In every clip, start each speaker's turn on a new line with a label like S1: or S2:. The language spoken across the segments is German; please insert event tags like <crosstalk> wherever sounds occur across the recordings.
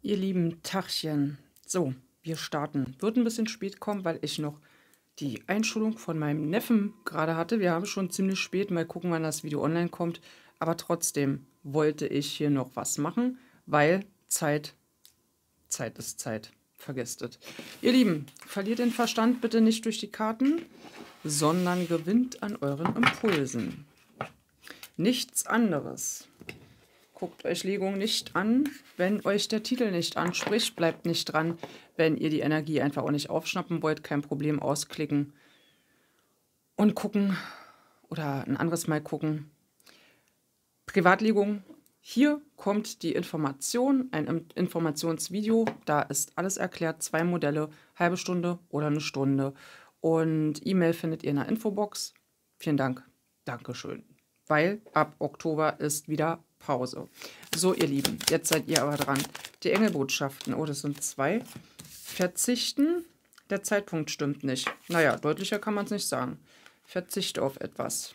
S1: Ihr lieben Tachchen, so, wir starten. Wird ein bisschen spät kommen, weil ich noch die Einschulung von meinem Neffen gerade hatte. Wir haben schon ziemlich spät, mal gucken, wann das Video online kommt. Aber trotzdem wollte ich hier noch was machen, weil Zeit, Zeit ist Zeit. Vergesst es. Ihr Lieben, verliert den Verstand bitte nicht durch die Karten, sondern gewinnt an euren Impulsen. Nichts anderes. Guckt euch Legung nicht an, wenn euch der Titel nicht anspricht, bleibt nicht dran. Wenn ihr die Energie einfach auch nicht aufschnappen wollt, kein Problem, ausklicken und gucken oder ein anderes Mal gucken. Privatlegung, hier kommt die Information, ein Informationsvideo, da ist alles erklärt, zwei Modelle, halbe Stunde oder eine Stunde. Und E-Mail findet ihr in der Infobox. Vielen Dank. Dankeschön. Weil ab Oktober ist wieder Pause. So, ihr Lieben, jetzt seid ihr aber dran. Die Engelbotschaften, oh, das sind zwei. Verzichten, der Zeitpunkt stimmt nicht. Naja, deutlicher kann man es nicht sagen. Verzicht auf etwas.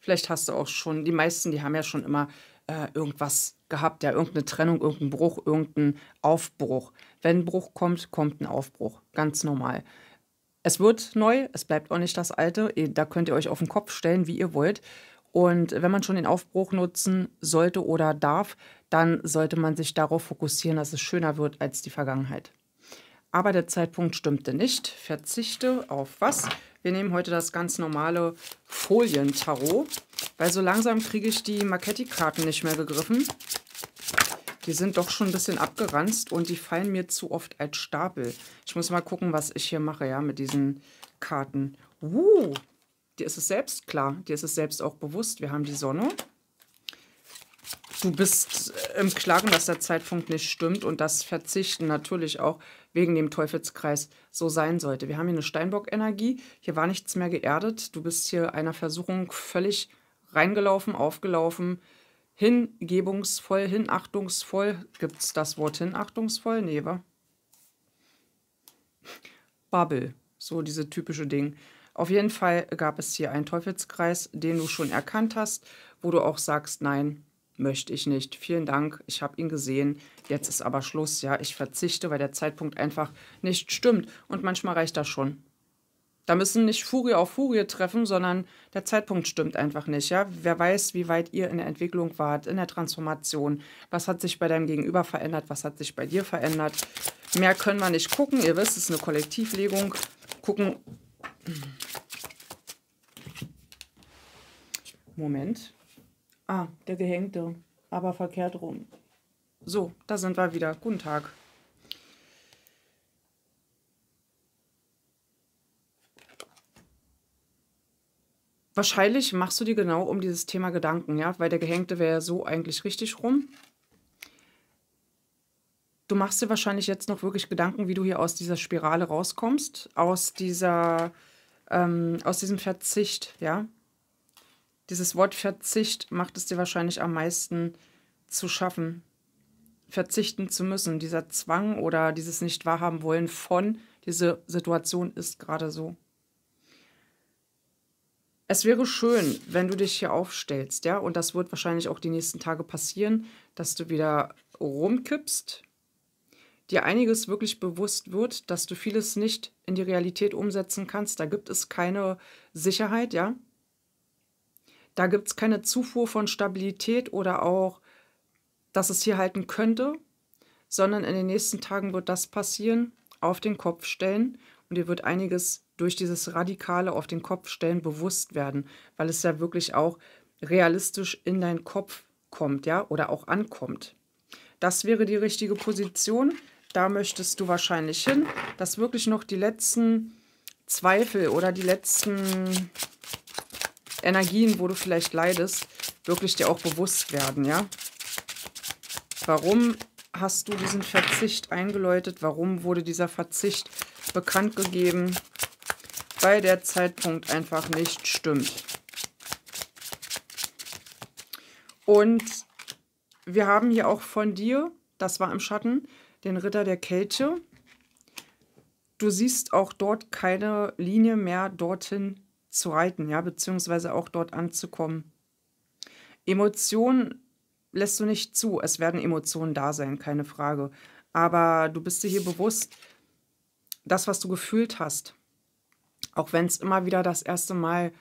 S1: Vielleicht hast du auch schon, die meisten, die haben ja schon immer äh, irgendwas gehabt, ja, irgendeine Trennung, irgendein Bruch, irgendein Aufbruch. Wenn ein Bruch kommt, kommt ein Aufbruch. Ganz normal. Es wird neu, es bleibt auch nicht das Alte. Da könnt ihr euch auf den Kopf stellen, wie ihr wollt. Und wenn man schon den Aufbruch nutzen sollte oder darf, dann sollte man sich darauf fokussieren, dass es schöner wird als die Vergangenheit. Aber der Zeitpunkt stimmte nicht. Verzichte auf was? Wir nehmen heute das ganz normale Folientarot, weil so langsam kriege ich die Marketti-Karten nicht mehr gegriffen. Die sind doch schon ein bisschen abgeranzt und die fallen mir zu oft als Stapel. Ich muss mal gucken, was ich hier mache, ja, mit diesen Karten. Uh, Dir ist es selbst klar, dir ist es selbst auch bewusst. Wir haben die Sonne. Du bist äh, im Klaren, dass der Zeitpunkt nicht stimmt und das Verzichten natürlich auch wegen dem Teufelskreis so sein sollte. Wir haben hier eine Steinbock-Energie. Hier war nichts mehr geerdet. Du bist hier einer Versuchung völlig reingelaufen, aufgelaufen, hingebungsvoll, hinachtungsvoll. Gibt es das Wort hinachtungsvoll? Nee, wa? Bubble. So diese typische Ding. Auf jeden Fall gab es hier einen Teufelskreis, den du schon erkannt hast, wo du auch sagst, nein, möchte ich nicht. Vielen Dank, ich habe ihn gesehen. Jetzt ist aber Schluss, ja, ich verzichte, weil der Zeitpunkt einfach nicht stimmt. Und manchmal reicht das schon. Da müssen nicht Furie auf Furie treffen, sondern der Zeitpunkt stimmt einfach nicht, ja. Wer weiß, wie weit ihr in der Entwicklung wart, in der Transformation. Was hat sich bei deinem Gegenüber verändert? Was hat sich bei dir verändert? Mehr können wir nicht gucken. Ihr wisst, es ist eine Kollektivlegung. Gucken Moment. Ah, der Gehängte, aber verkehrt rum. So, da sind wir wieder. Guten Tag. Wahrscheinlich machst du dir genau um dieses Thema Gedanken, ja, weil der Gehängte wäre so eigentlich richtig rum. Du machst dir wahrscheinlich jetzt noch wirklich Gedanken, wie du hier aus dieser Spirale rauskommst, aus dieser ähm, aus diesem Verzicht, ja. Dieses Wort Verzicht macht es dir wahrscheinlich am meisten zu schaffen, verzichten zu müssen. Dieser Zwang oder dieses nicht wahrhaben wollen von, diese Situation ist gerade so. Es wäre schön, wenn du dich hier aufstellst, ja, und das wird wahrscheinlich auch die nächsten Tage passieren, dass du wieder rumkippst, dir einiges wirklich bewusst wird, dass du vieles nicht in die Realität umsetzen kannst. Da gibt es keine Sicherheit, ja. Da gibt es keine Zufuhr von Stabilität oder auch, dass es hier halten könnte, sondern in den nächsten Tagen wird das passieren, auf den Kopf stellen und dir wird einiges durch dieses radikale auf den Kopf stellen bewusst werden, weil es ja wirklich auch realistisch in deinen Kopf kommt, ja, oder auch ankommt. Das wäre die richtige Position. Da möchtest du wahrscheinlich hin, dass wirklich noch die letzten Zweifel oder die letzten Energien, wo du vielleicht leidest, wirklich dir auch bewusst werden, ja? Warum hast du diesen Verzicht eingeläutet? Warum wurde dieser Verzicht bekannt gegeben? Weil der Zeitpunkt einfach nicht stimmt. Und wir haben hier auch von dir, das war im Schatten, den Ritter der Kelche. Du siehst auch dort keine Linie mehr dorthin zu reiten, ja, beziehungsweise auch dort anzukommen. Emotionen lässt du nicht zu. Es werden Emotionen da sein, keine Frage. Aber du bist dir hier bewusst, das, was du gefühlt hast, auch wenn es immer wieder das erste Mal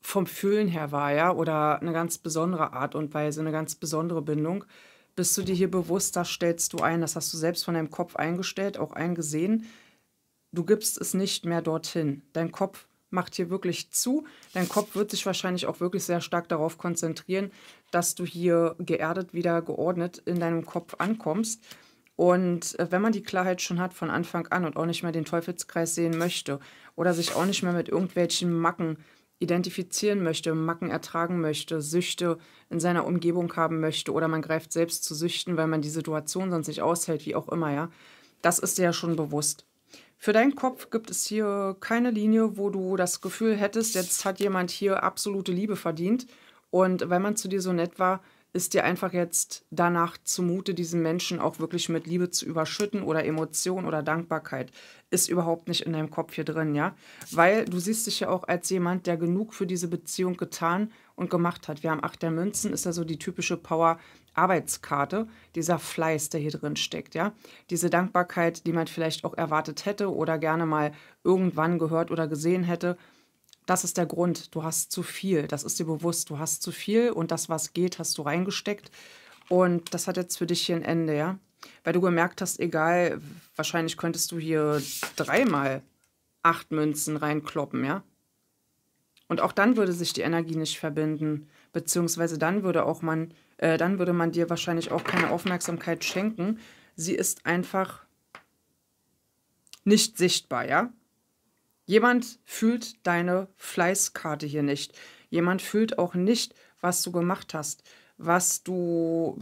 S1: vom Fühlen her war, ja, oder eine ganz besondere Art und Weise, eine ganz besondere Bindung, bist du dir hier bewusst, das stellst du ein, das hast du selbst von deinem Kopf eingestellt, auch eingesehen. Du gibst es nicht mehr dorthin. Dein Kopf macht hier wirklich zu. Dein Kopf wird sich wahrscheinlich auch wirklich sehr stark darauf konzentrieren, dass du hier geerdet wieder geordnet in deinem Kopf ankommst. Und äh, wenn man die Klarheit schon hat von Anfang an und auch nicht mehr den Teufelskreis sehen möchte oder sich auch nicht mehr mit irgendwelchen Macken äh, identifizieren möchte, Macken ertragen möchte, Süchte in seiner Umgebung haben möchte oder man greift selbst zu Süchten, weil man die Situation sonst nicht aushält, wie auch immer, ja. Das ist dir ja schon bewusst. Für deinen Kopf gibt es hier keine Linie, wo du das Gefühl hättest, jetzt hat jemand hier absolute Liebe verdient. Und weil man zu dir so nett war, ist dir einfach jetzt danach zumute, diesen Menschen auch wirklich mit Liebe zu überschütten oder Emotion oder Dankbarkeit. Ist überhaupt nicht in deinem Kopf hier drin, ja? Weil du siehst dich ja auch als jemand, der genug für diese Beziehung getan und gemacht hat. Wir haben acht der Münzen, ist ja so die typische Power, Arbeitskarte, dieser Fleiß, der hier drin steckt, ja. Diese Dankbarkeit, die man vielleicht auch erwartet hätte oder gerne mal irgendwann gehört oder gesehen hätte, das ist der Grund, du hast zu viel, das ist dir bewusst, du hast zu viel und das, was geht, hast du reingesteckt und das hat jetzt für dich hier ein Ende, ja? Weil du gemerkt hast, egal, wahrscheinlich könntest du hier dreimal acht Münzen reinkloppen, ja? Und auch dann würde sich die Energie nicht verbinden, beziehungsweise dann würde auch man, äh, dann würde man dir wahrscheinlich auch keine Aufmerksamkeit schenken. Sie ist einfach nicht sichtbar, ja? Jemand fühlt deine Fleißkarte hier nicht. Jemand fühlt auch nicht, was du gemacht hast, was du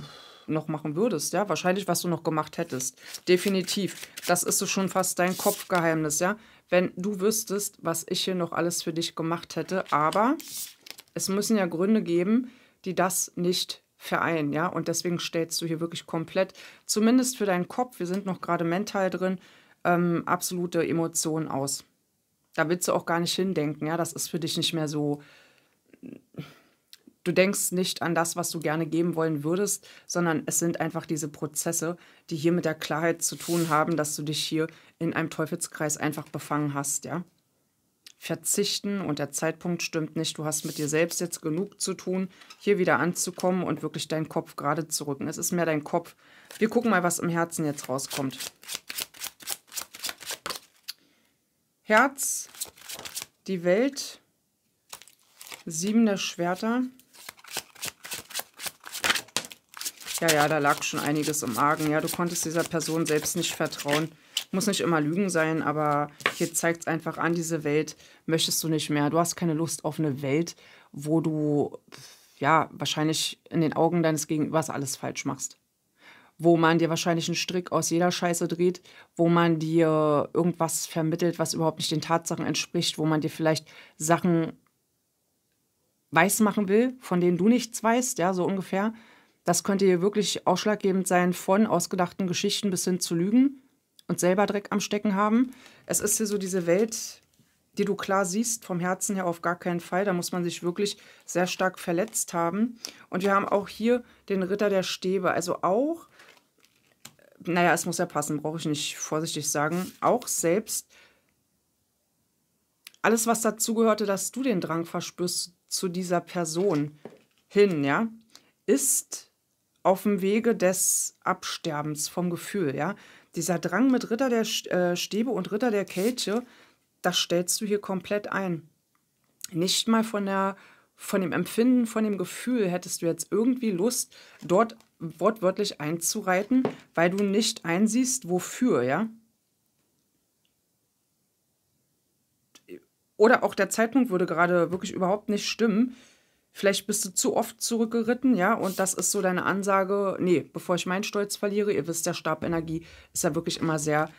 S1: noch machen würdest, ja, wahrscheinlich, was du noch gemacht hättest. Definitiv. Das ist so schon fast dein Kopfgeheimnis, ja. Wenn du wüsstest, was ich hier noch alles für dich gemacht hätte, aber es müssen ja Gründe geben, die das nicht vereinen, ja. Und deswegen stellst du hier wirklich komplett, zumindest für deinen Kopf, wir sind noch gerade mental drin, ähm, absolute Emotionen aus. Da willst du auch gar nicht hindenken, ja, das ist für dich nicht mehr so. Du denkst nicht an das, was du gerne geben wollen würdest, sondern es sind einfach diese Prozesse, die hier mit der Klarheit zu tun haben, dass du dich hier in einem Teufelskreis einfach befangen hast, ja. Verzichten und der Zeitpunkt stimmt nicht. Du hast mit dir selbst jetzt genug zu tun, hier wieder anzukommen und wirklich deinen Kopf gerade zu rücken. Es ist mehr dein Kopf. Wir gucken mal, was im Herzen jetzt rauskommt. Herz, die Welt, sieben der Schwerter. Ja, ja, da lag schon einiges im Argen. Ja, du konntest dieser Person selbst nicht vertrauen. Muss nicht immer Lügen sein, aber hier zeigt es einfach an, diese Welt möchtest du nicht mehr. Du hast keine Lust auf eine Welt, wo du ja wahrscheinlich in den Augen deines Gegenübers alles falsch machst wo man dir wahrscheinlich einen Strick aus jeder Scheiße dreht, wo man dir irgendwas vermittelt, was überhaupt nicht den Tatsachen entspricht, wo man dir vielleicht Sachen weiß machen will, von denen du nichts weißt, ja, so ungefähr. Das könnte hier wirklich ausschlaggebend sein, von ausgedachten Geschichten bis hin zu Lügen und selber Dreck am Stecken haben. Es ist hier so diese Welt, die du klar siehst, vom Herzen her auf gar keinen Fall. Da muss man sich wirklich sehr stark verletzt haben. Und wir haben auch hier den Ritter der Stäbe. Also auch naja, es muss ja passen, brauche ich nicht vorsichtig sagen, auch selbst alles, was dazugehörte, dass du den Drang verspürst zu dieser Person hin, ja, ist auf dem Wege des Absterbens vom Gefühl, ja. Dieser Drang mit Ritter der äh, Stäbe und Ritter der Kälte, das stellst du hier komplett ein. Nicht mal von der von dem Empfinden, von dem Gefühl hättest du jetzt irgendwie Lust, dort wortwörtlich einzureiten, weil du nicht einsiehst, wofür, ja? Oder auch der Zeitpunkt würde gerade wirklich überhaupt nicht stimmen. Vielleicht bist du zu oft zurückgeritten, ja, und das ist so deine Ansage, nee, bevor ich meinen Stolz verliere, ihr wisst, der Stabenergie ist ja wirklich immer sehr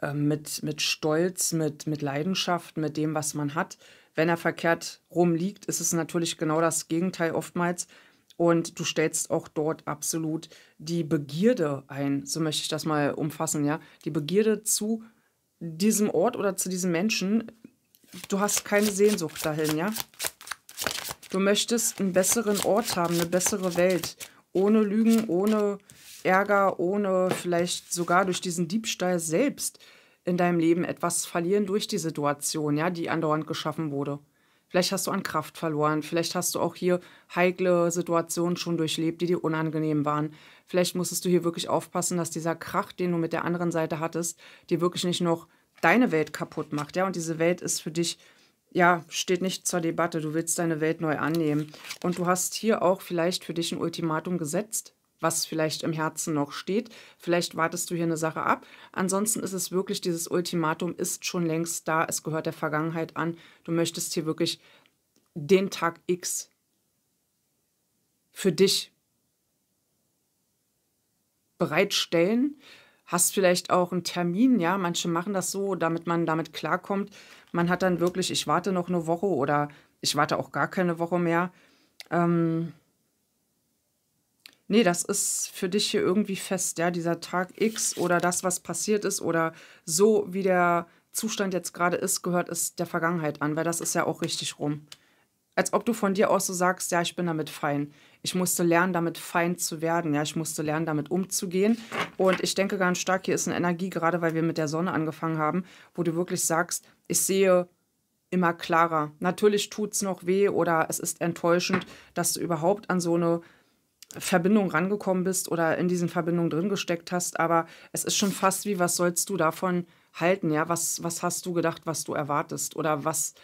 S1: äh, mit, mit Stolz, mit, mit Leidenschaft, mit dem, was man hat. Wenn er verkehrt rumliegt, ist es natürlich genau das Gegenteil oftmals und du stellst auch dort absolut die Begierde ein, so möchte ich das mal umfassen, ja, die Begierde zu diesem Ort oder zu diesem Menschen. Du hast keine Sehnsucht dahin, ja. Du möchtest einen besseren Ort haben, eine bessere Welt, ohne Lügen, ohne Ärger, ohne vielleicht sogar durch diesen Diebstahl selbst in deinem Leben etwas verlieren durch die Situation, ja, die andauernd geschaffen wurde. Vielleicht hast du an Kraft verloren. Vielleicht hast du auch hier heikle Situationen schon durchlebt, die dir unangenehm waren. Vielleicht musstest du hier wirklich aufpassen, dass dieser Krach, den du mit der anderen Seite hattest, dir wirklich nicht noch deine Welt kaputt macht. Ja, und diese Welt ist für dich, ja, steht nicht zur Debatte. Du willst deine Welt neu annehmen. Und du hast hier auch vielleicht für dich ein Ultimatum gesetzt was vielleicht im Herzen noch steht. Vielleicht wartest du hier eine Sache ab. Ansonsten ist es wirklich, dieses Ultimatum ist schon längst da. Es gehört der Vergangenheit an. Du möchtest hier wirklich den Tag X für dich bereitstellen. Hast vielleicht auch einen Termin, ja, manche machen das so, damit man damit klarkommt. Man hat dann wirklich, ich warte noch eine Woche oder ich warte auch gar keine Woche mehr. Ähm, nee, das ist für dich hier irgendwie fest, ja, dieser Tag X oder das, was passiert ist oder so, wie der Zustand jetzt gerade ist, gehört es der Vergangenheit an, weil das ist ja auch richtig rum. Als ob du von dir aus so sagst, ja, ich bin damit fein. Ich musste lernen, damit fein zu werden. Ja, ich musste lernen, damit umzugehen. Und ich denke ganz stark, hier ist eine Energie, gerade weil wir mit der Sonne angefangen haben, wo du wirklich sagst, ich sehe immer klarer. Natürlich tut es noch weh oder es ist enttäuschend, dass du überhaupt an so eine Verbindung rangekommen bist oder in diesen Verbindungen drin gesteckt hast, aber es ist schon fast wie, was sollst du davon halten, ja? Was, was hast du gedacht, was du erwartest oder was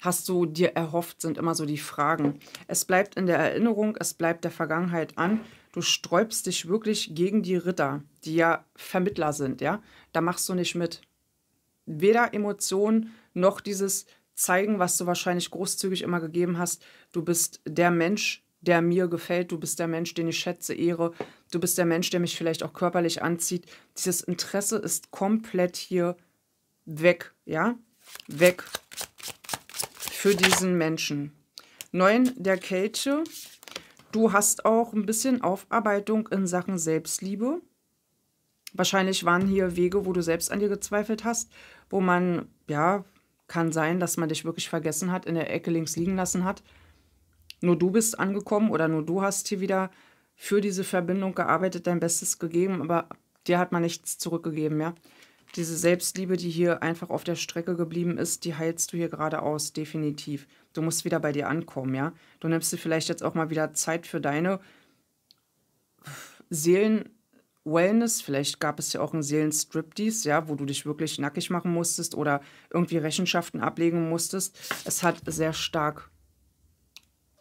S1: hast du dir erhofft, sind immer so die Fragen. Es bleibt in der Erinnerung, es bleibt der Vergangenheit an. Du sträubst dich wirklich gegen die Ritter, die ja Vermittler sind, ja? Da machst du nicht mit. Weder Emotionen noch dieses Zeigen, was du wahrscheinlich großzügig immer gegeben hast. Du bist der Mensch, der mir gefällt, du bist der Mensch, den ich schätze, ehre, du bist der Mensch, der mich vielleicht auch körperlich anzieht. Dieses Interesse ist komplett hier weg, ja? Weg für diesen Menschen. Neun, der Kelche. Du hast auch ein bisschen Aufarbeitung in Sachen Selbstliebe. Wahrscheinlich waren hier Wege, wo du selbst an dir gezweifelt hast, wo man, ja, kann sein, dass man dich wirklich vergessen hat, in der Ecke links liegen lassen hat nur du bist angekommen oder nur du hast hier wieder für diese Verbindung gearbeitet, dein Bestes gegeben, aber dir hat man nichts zurückgegeben, ja. Diese Selbstliebe, die hier einfach auf der Strecke geblieben ist, die heilst du hier gerade aus, definitiv. Du musst wieder bei dir ankommen, ja. Du nimmst dir vielleicht jetzt auch mal wieder Zeit für deine Seelen, Wellness, vielleicht gab es ja auch einen seelen Seelenstriptease, ja, wo du dich wirklich nackig machen musstest oder irgendwie Rechenschaften ablegen musstest. Es hat sehr stark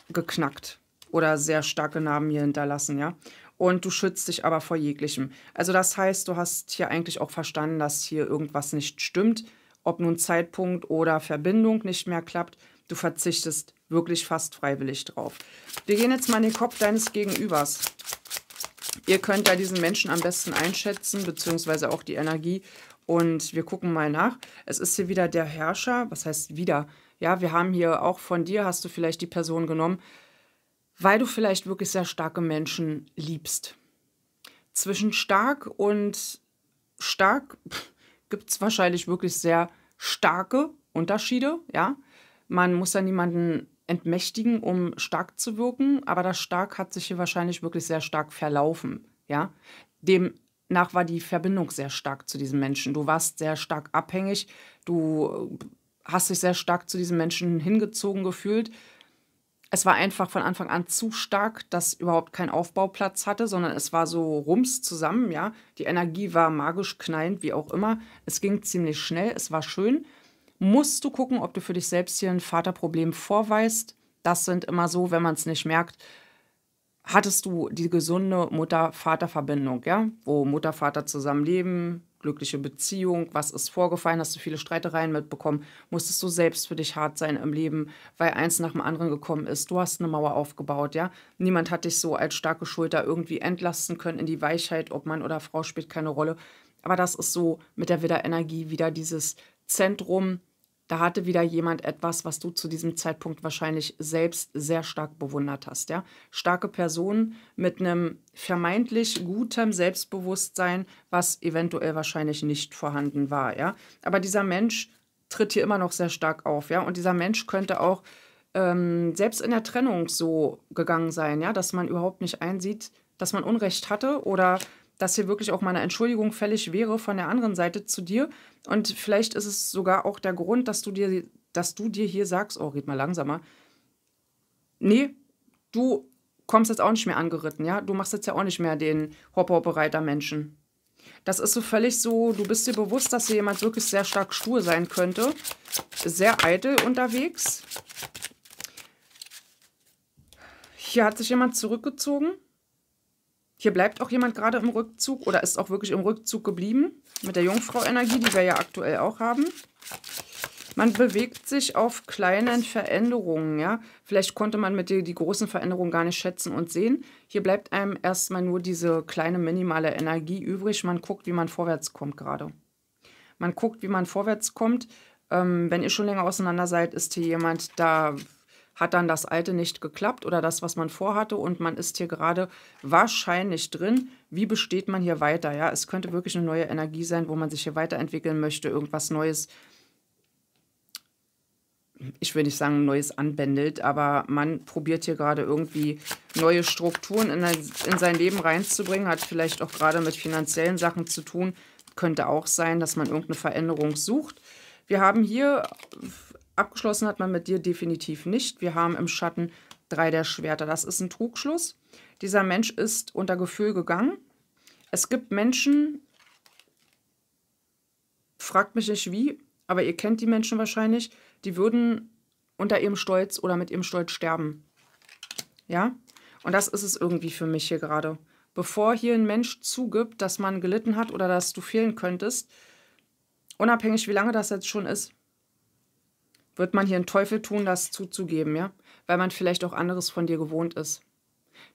S1: geknackt oder sehr starke Narben hier hinterlassen, ja. Und du schützt dich aber vor jeglichem. Also das heißt, du hast hier eigentlich auch verstanden, dass hier irgendwas nicht stimmt, ob nun Zeitpunkt oder Verbindung nicht mehr klappt. Du verzichtest wirklich fast freiwillig drauf. Wir gehen jetzt mal in den Kopf deines Gegenübers. Ihr könnt da diesen Menschen am besten einschätzen, beziehungsweise auch die Energie. Und wir gucken mal nach. Es ist hier wieder der Herrscher. Was heißt wieder? ja, wir haben hier auch von dir, hast du vielleicht die Person genommen, weil du vielleicht wirklich sehr starke Menschen liebst. Zwischen stark und stark gibt es wahrscheinlich wirklich sehr starke Unterschiede, ja. Man muss ja niemanden entmächtigen, um stark zu wirken, aber das Stark hat sich hier wahrscheinlich wirklich sehr stark verlaufen, ja. Demnach war die Verbindung sehr stark zu diesem Menschen. Du warst sehr stark abhängig, du äh, hast dich sehr stark zu diesen Menschen hingezogen gefühlt. Es war einfach von Anfang an zu stark, dass überhaupt kein Aufbauplatz hatte, sondern es war so rums zusammen, ja. Die Energie war magisch knallend, wie auch immer. Es ging ziemlich schnell, es war schön. Musst du gucken, ob du für dich selbst hier ein Vaterproblem vorweist. Das sind immer so, wenn man es nicht merkt, hattest du die gesunde Mutter-Vater-Verbindung, ja, wo Mutter-Vater zusammenleben, glückliche Beziehung? Was ist vorgefallen? Hast du viele Streitereien mitbekommen? Musstest du selbst für dich hart sein im Leben, weil eins nach dem anderen gekommen ist? Du hast eine Mauer aufgebaut, ja? Niemand hat dich so als starke Schulter irgendwie entlasten können in die Weichheit, ob Mann oder Frau spielt keine Rolle. Aber das ist so mit der Widderenergie wieder dieses Zentrum da hatte wieder jemand etwas, was du zu diesem Zeitpunkt wahrscheinlich selbst sehr stark bewundert hast. Ja? Starke Personen mit einem vermeintlich gutem Selbstbewusstsein, was eventuell wahrscheinlich nicht vorhanden war. Ja? Aber dieser Mensch tritt hier immer noch sehr stark auf. Ja? Und dieser Mensch könnte auch ähm, selbst in der Trennung so gegangen sein, ja? dass man überhaupt nicht einsieht, dass man Unrecht hatte oder dass hier wirklich auch mal eine Entschuldigung fällig wäre von der anderen Seite zu dir. Und vielleicht ist es sogar auch der Grund, dass du dir, dass du dir hier sagst, oh, red mal langsamer. Nee, du kommst jetzt auch nicht mehr angeritten, ja? Du machst jetzt ja auch nicht mehr den Hopper-Bereiter Menschen. Das ist so völlig so, du bist dir bewusst, dass hier jemand wirklich sehr stark stur sein könnte. Sehr eitel unterwegs. Hier hat sich jemand zurückgezogen hier bleibt auch jemand gerade im Rückzug oder ist auch wirklich im Rückzug geblieben mit der Jungfrau-Energie, die wir ja aktuell auch haben. Man bewegt sich auf kleinen Veränderungen, ja. Vielleicht konnte man mit dir die großen Veränderungen gar nicht schätzen und sehen. Hier bleibt einem erstmal nur diese kleine minimale Energie übrig. Man guckt, wie man vorwärts kommt gerade. Man guckt, wie man vorwärts kommt. Ähm, wenn ihr schon länger auseinander seid, ist hier jemand, da hat dann das alte nicht geklappt oder das, was man vorhatte und man ist hier gerade wahrscheinlich drin. Wie besteht man hier weiter? Ja, es könnte wirklich eine neue Energie sein, wo man sich hier weiterentwickeln möchte, irgendwas Neues. Ich will nicht sagen, Neues anbändelt, aber man probiert hier gerade irgendwie neue Strukturen in, in sein Leben reinzubringen, hat vielleicht auch gerade mit finanziellen Sachen zu tun. Könnte auch sein, dass man irgendeine Veränderung sucht. Wir haben hier Abgeschlossen hat man mit dir definitiv nicht. Wir haben im Schatten drei der Schwerter. Das ist ein Trugschluss. Dieser Mensch ist unter Gefühl gegangen. Es gibt Menschen, fragt mich nicht wie, aber ihr kennt die Menschen wahrscheinlich, die würden unter ihrem Stolz oder mit ihrem Stolz sterben. Ja? Und das ist es irgendwie für mich hier gerade. Bevor hier ein Mensch zugibt, dass man gelitten hat oder dass du fehlen könntest, unabhängig wie lange das jetzt schon ist, wird man hier einen Teufel tun, das zuzugeben, ja? Weil man vielleicht auch anderes von dir gewohnt ist.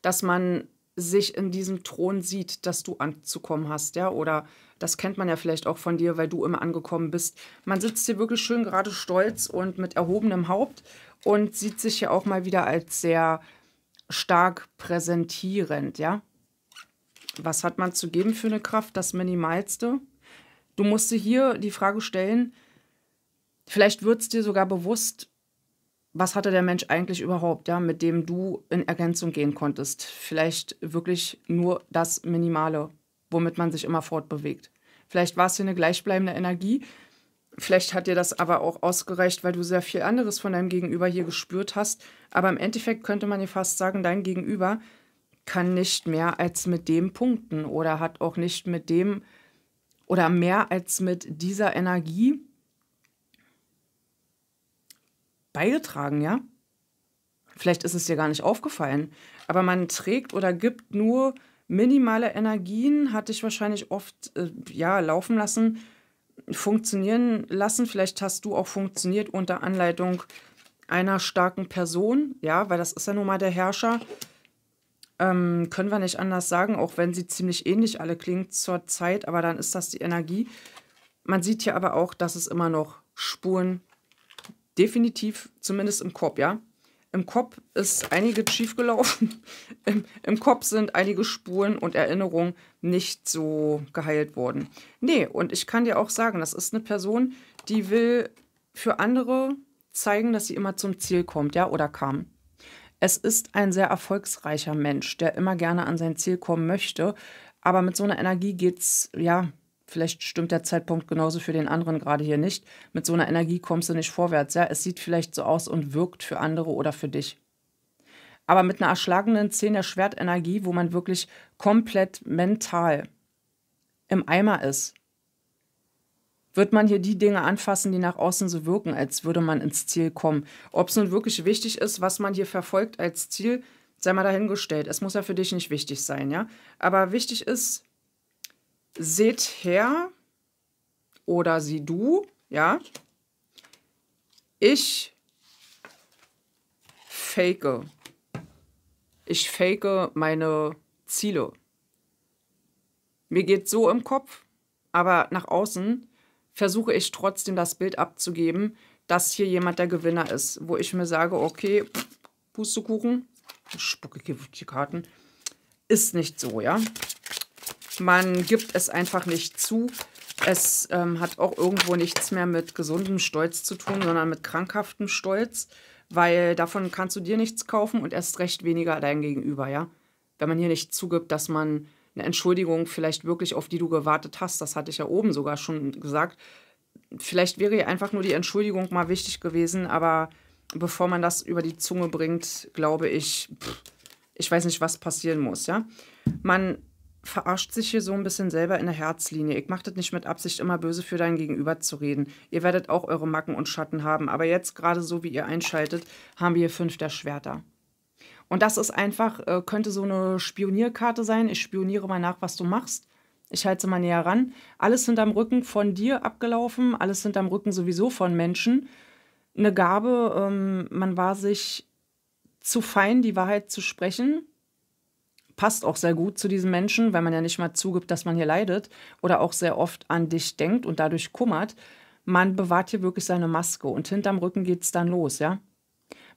S1: Dass man sich in diesem Thron sieht, dass du anzukommen hast, ja? Oder das kennt man ja vielleicht auch von dir, weil du immer angekommen bist. Man sitzt hier wirklich schön gerade stolz und mit erhobenem Haupt und sieht sich hier auch mal wieder als sehr stark präsentierend, ja? Was hat man zu geben für eine Kraft? Das Minimalste. Du musst dir hier die Frage stellen, vielleicht wird es dir sogar bewusst, was hatte der Mensch eigentlich überhaupt, ja, mit dem du in Ergänzung gehen konntest. Vielleicht wirklich nur das Minimale, womit man sich immer fortbewegt. Vielleicht war es hier eine gleichbleibende Energie. Vielleicht hat dir das aber auch ausgereicht, weil du sehr viel anderes von deinem Gegenüber hier gespürt hast. Aber im Endeffekt könnte man dir fast sagen, dein Gegenüber kann nicht mehr als mit dem punkten oder hat auch nicht mit dem oder mehr als mit dieser Energie beigetragen, ja? Vielleicht ist es dir gar nicht aufgefallen, aber man trägt oder gibt nur minimale Energien, hat dich wahrscheinlich oft äh, ja, laufen lassen, funktionieren lassen. Vielleicht hast du auch funktioniert unter Anleitung einer starken Person, ja, weil das ist ja nun mal der Herrscher. Ähm, können wir nicht anders sagen, auch wenn sie ziemlich ähnlich alle klingt zur Zeit, aber dann ist das die Energie. Man sieht hier aber auch, dass es immer noch Spuren definitiv, zumindest im Kopf, ja. Im Kopf ist einiges schiefgelaufen. <laughs> Im, Im Kopf sind einige Spuren und Erinnerungen nicht so geheilt worden. Nee, und ich kann dir auch sagen, das ist eine Person, die will für andere zeigen, dass sie immer zum Ziel kommt, ja, oder kam. Es ist ein sehr erfolgsreicher Mensch, der immer gerne an sein Ziel kommen möchte. Aber mit so einer Energie geht es, ja, vielleicht stimmt der Zeitpunkt genauso für den anderen gerade hier nicht. Mit so einer Energie kommst du nicht vorwärts. Ja, es sieht vielleicht so aus und wirkt für andere oder für dich. Aber mit einer erschlagenen 10 der Schwertenergie, wo man wirklich komplett mental im Eimer ist, wird man hier die Dinge anfassen, die nach außen so wirken, als würde man ins Ziel kommen. Ob es nun wirklich wichtig ist, was man hier verfolgt als Ziel, sei mal dahingestellt. Es muss ja für dich nicht wichtig sein, ja. Aber wichtig ist, seht her oder sie du, ja, ich fake. Ich fake meine Ziele. Mir geht so im Kopf, aber nach außen versuche ich trotzdem das Bild abzugeben, dass hier jemand der Gewinner ist, wo ich mir sage, okay, Pustekuchen, spucke hier die Karten, ist nicht so, ja. Man gibt es einfach nicht zu. Es ähm, hat auch irgendwo nichts mehr mit gesundem Stolz zu tun, sondern mit krankhaftem Stolz, weil davon kannst du dir nichts kaufen und erst recht weniger dein Gegenüber, ja. Wenn man hier nicht zugibt, dass man eine Entschuldigung vielleicht wirklich, auf die du gewartet hast, das hatte ich ja oben sogar schon gesagt, vielleicht wäre ihr einfach nur die Entschuldigung mal wichtig gewesen, aber bevor man das über die Zunge bringt, glaube ich, pff, ich weiß nicht, was passieren muss, ja. Man verarscht sich hier so ein bisschen selber in der Herzlinie. Ich mache das nicht mit Absicht, immer böse für dein Gegenüber zu reden. Ihr werdet auch eure Macken und Schatten haben, aber jetzt gerade so, wie ihr einschaltet, haben wir hier fünf der Schwerter. Und das ist einfach, äh, könnte so eine Spionierkarte sein. Ich spioniere mal nach, was du machst. Ich halte sie mal näher ran. Alles hinterm Rücken von dir abgelaufen, alles hinterm Rücken sowieso von Menschen. Eine Gabe, ähm, man war sich zu fein, die Wahrheit zu sprechen passt auch sehr gut zu diesen Menschen, weil man ja nicht mal zugibt, dass man hier leidet oder auch sehr oft an dich denkt und dadurch kummert. Man bewahrt hier wirklich seine Maske und hinterm Rücken geht es dann los, ja?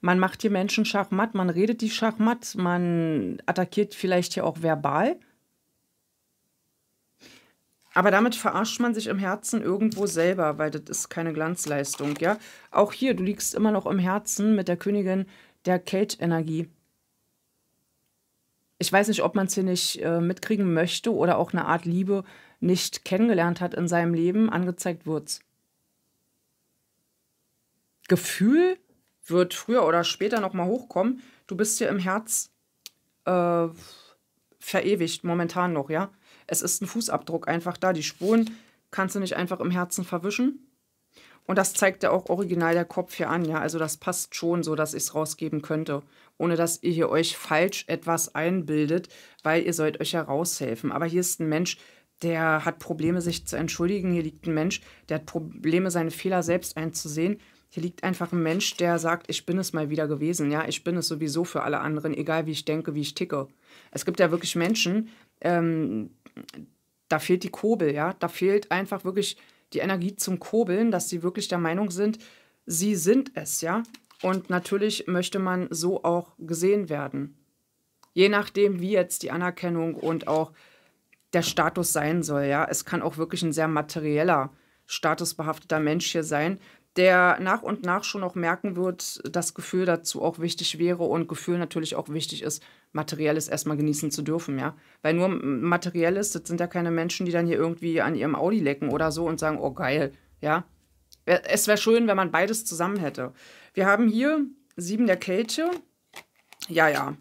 S1: Man macht hier Menschen schachmatt, man redet die schachmatt, man attackiert vielleicht hier auch verbal. Aber damit verarscht man sich im Herzen irgendwo selber, weil das ist keine Glanzleistung, ja? Auch hier, du liegst immer noch im Herzen mit der Kältenergie ich weiß nicht, ob man es hier nicht äh, mitkriegen möchte oder auch eine Art Liebe nicht kennengelernt hat in seinem Leben, angezeigt wird's. Gefühl wird früher oder später nochmal hochkommen. Du bist hier im Herz äh, verewigt, momentan noch, ja. Es ist ein Fußabdruck einfach da. Die Spuren kannst du nicht einfach im Herzen verwischen. Und das zeigt ja auch original der Kopf hier an, ja. Also das passt schon so, dass ich es rausgeben könnte, ohne dass ihr hier euch falsch etwas einbildet, weil ihr sollt euch ja raushelfen. Aber hier ist ein Mensch, der hat Probleme, sich zu entschuldigen. Hier liegt ein Mensch, der hat Probleme, seine Fehler selbst einzusehen. Hier liegt einfach ein Mensch, der sagt, ich bin es mal wieder gewesen, ja. Ich bin es sowieso für alle anderen, egal wie ich denke, wie ich ticke. Es gibt ja wirklich Menschen, ähm, da fehlt die Kurbel, ja. Da fehlt einfach wirklich die Energie zum Kurbeln, dass sie wirklich der Meinung sind, sie sind es, ja. Und natürlich möchte man so auch gesehen werden. Je nachdem, wie jetzt die Anerkennung und auch der Status sein soll, ja. Es kann auch wirklich ein sehr materieller, statusbehafteter Mensch hier sein, der nach und nach schon auch merken wird, dass Gefühl dazu auch wichtig wäre und Gefühl natürlich auch wichtig ist, Materielles erstmal genießen zu dürfen, ja. Weil nur Materielles, das sind ja keine Menschen, die dann hier irgendwie an ihrem Audi lecken oder so und sagen, oh geil, ja. Es wäre schön, wenn man beides zusammen hätte. Wir haben hier sieben der Kälte. Ja, ja.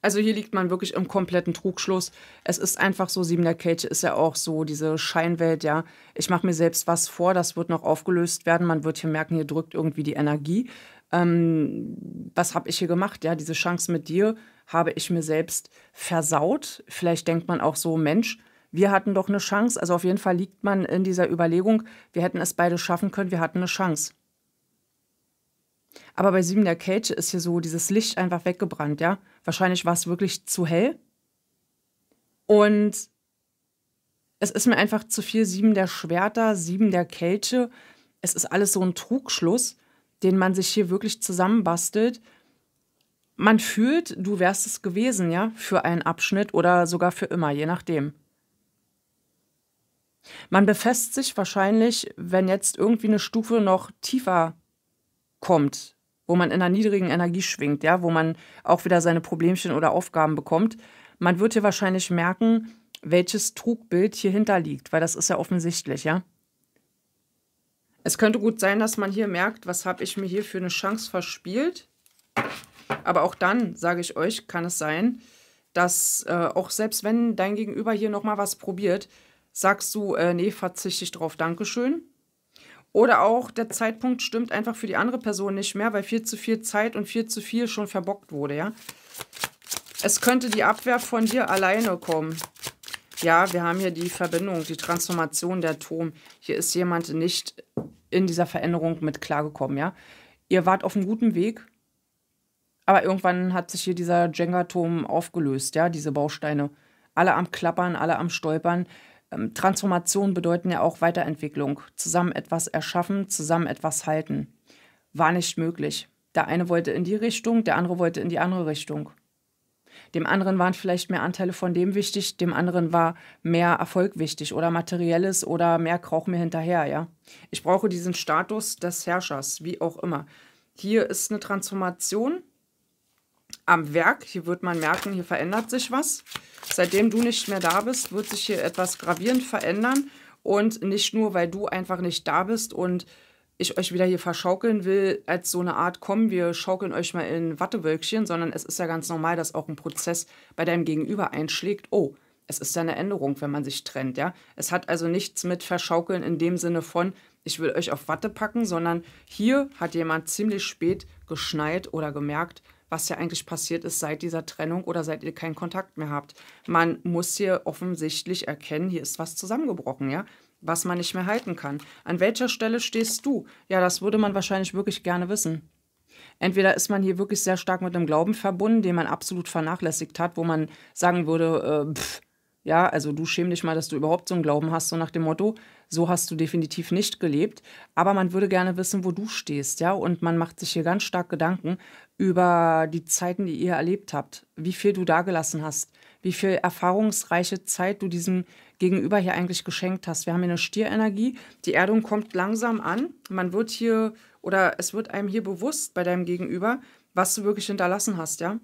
S1: Also hier liegt man wirklich im kompletten Trugschluss. Es ist einfach so, Siebener Cage ist ja auch so diese Scheinwelt, ja. Ich mache mir selbst was vor, das wird noch aufgelöst werden. Man wird hier merken, hier drückt irgendwie die Energie. Ähm, was habe ich hier gemacht? Ja, diese Chance mit dir habe ich mir selbst versaut. Vielleicht denkt man auch so, Mensch, wir hatten doch eine Chance. Also auf jeden Fall liegt man in dieser Überlegung, wir hätten es beide schaffen können, wir hatten eine Chance. Aber bei sieben der Kelche ist hier so dieses Licht einfach weggebrannt, ja. Wahrscheinlich war es wirklich zu hell. Und es ist mir einfach zu viel Sieben der Schwerter, Sieben der Kelche. Es ist alles so ein Trugschluss, den man sich hier wirklich zusammenbastelt. Man fühlt, du wärst es gewesen, ja, für einen Abschnitt oder sogar für immer, je nachdem. Man befasst sich wahrscheinlich, wenn jetzt irgendwie eine Stufe noch tiefer kommt, wo man in einer niedrigen Energie schwingt, ja, wo man auch wieder seine Problemchen oder Aufgaben bekommt, man wird hier wahrscheinlich merken, welches Trugbild hier hinterliegt, weil das ist ja offensichtlich, ja. Es könnte gut sein, dass man hier merkt, was habe ich mir hier für eine Chance verspielt. Aber auch dann, sage ich euch, kann es sein, dass äh, auch selbst wenn dein Gegenüber hier nochmal was probiert, sagst du, äh, nee, verzichte ich drauf, Dankeschön. Oder auch der Zeitpunkt stimmt einfach für die andere Person nicht mehr, weil viel zu viel Zeit und viel zu viel schon verbockt wurde, ja. Es könnte die Abwehr von dir alleine kommen. Ja, wir haben hier die Verbindung, die Transformation der Turm. Hier ist jemand nicht in dieser Veränderung mit klargekommen, ja. Ihr wart auf einem guten Weg, aber irgendwann hat sich hier dieser Jenga-Turm aufgelöst, ja, diese Bausteine. Alle am Klappern, alle am Stolpern. Ähm, Transformation bedeuten ja auch Weiterentwicklung. Zusammen etwas erschaffen, zusammen etwas halten. War nicht möglich. Der eine wollte in die Richtung, der andere wollte in die andere Richtung. Dem anderen waren vielleicht mehr Anteile von dem wichtig, dem anderen war mehr Erfolg wichtig oder materielles oder mehr krauch mir hinterher, ja. Ich brauche diesen Status des Herrschers, wie auch immer. Hier ist eine Transformation am Werk. Hier wird man merken, hier verändert sich was. Seitdem du nicht mehr da bist, wird sich hier etwas gravierend verändern. Und nicht nur, weil du einfach nicht da bist und ich euch wieder hier verschaukeln will, als so eine Art, komm, wir schaukeln euch mal in Wattewölkchen, sondern es ist ja ganz normal, dass auch ein Prozess bei deinem Gegenüber einschlägt. Oh, es ist ja eine Änderung, wenn man sich trennt, ja. Es hat also nichts mit Verschaukeln in dem Sinne von, ich will euch auf Watte packen, sondern hier hat jemand ziemlich spät geschneit oder gemerkt, was ja eigentlich passiert ist seit dieser Trennung oder seit ihr keinen Kontakt mehr habt. Man muss hier offensichtlich erkennen, hier ist was zusammengebrochen, ja? was man nicht mehr halten kann. An welcher Stelle stehst du? Ja, das würde man wahrscheinlich wirklich gerne wissen. Entweder ist man hier wirklich sehr stark mit einem Glauben verbunden, den man absolut vernachlässigt hat, wo man sagen würde, äh, pff, ja, also du schäm dich mal, dass du überhaupt so einen Glauben hast, so nach dem Motto, so hast du definitiv nicht gelebt. Aber man würde gerne wissen, wo du stehst, ja. Und man macht sich hier ganz stark Gedanken über die Zeiten, die ihr erlebt habt, wie viel du dagelassen hast, wie viel erfahrungsreiche Zeit du diesem Gegenüber hier eigentlich geschenkt hast. Wir haben hier eine Stierenergie, die Erdung kommt langsam an. Man wird hier oder es wird einem hier bewusst bei deinem Gegenüber, was du wirklich hinterlassen hast, ja.